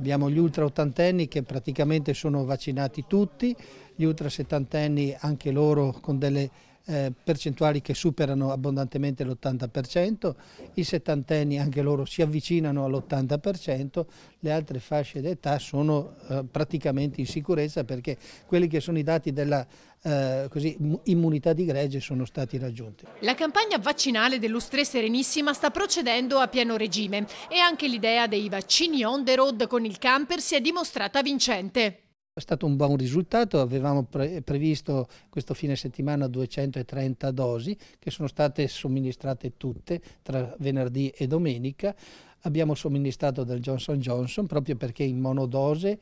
Abbiamo gli ultra ottantenni che praticamente sono vaccinati tutti, gli ultra settantenni anche loro con delle eh, percentuali che superano abbondantemente l'80%, i settantenni anche loro si avvicinano all'80%, le altre fasce d'età sono eh, praticamente in sicurezza perché quelli che sono i dati della eh, così, immunità di gregge sono stati raggiunti. La campagna vaccinale dell'Ustre Serenissima sta procedendo a pieno regime e anche l'idea dei vaccini on the road con il camper si è dimostrata vincente è stato un buon risultato, avevamo pre previsto questo fine settimana 230 dosi che sono state somministrate tutte tra venerdì e domenica, abbiamo somministrato dal Johnson Johnson proprio perché in monodose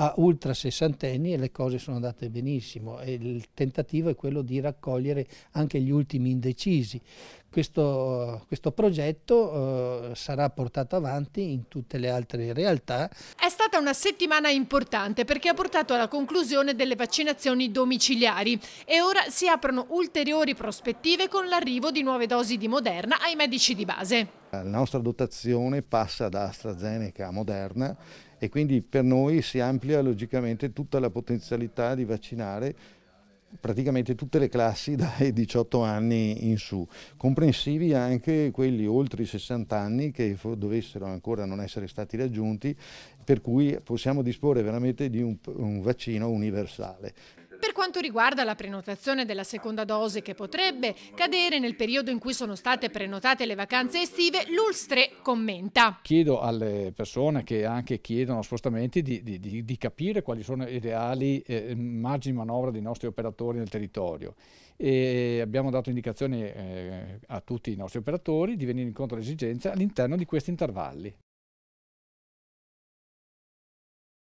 a ultra sessantenni e le cose sono andate benissimo e il tentativo è quello di raccogliere anche gli ultimi indecisi. Questo, questo progetto eh, sarà portato avanti in tutte le altre realtà. È stata una settimana importante perché ha portato alla conclusione delle vaccinazioni domiciliari e ora si aprono ulteriori prospettive con l'arrivo di nuove dosi di Moderna ai medici di base. Eh, la nostra dotazione passa da AstraZeneca a Moderna e quindi per noi si amplia logicamente tutta la potenzialità di vaccinare praticamente tutte le classi dai 18 anni in su, comprensivi anche quelli oltre i 60 anni che dovessero ancora non essere stati raggiunti, per cui possiamo disporre veramente di un, un vaccino universale quanto riguarda la prenotazione della seconda dose che potrebbe cadere nel periodo in cui sono state prenotate le vacanze estive, l'Ulstre commenta. Chiedo alle persone che anche chiedono spostamenti di, di, di capire quali sono i reali eh, margini di manovra dei nostri operatori nel territorio. E abbiamo dato indicazioni eh, a tutti i nostri operatori di venire incontro alle esigenze all'interno di questi intervalli.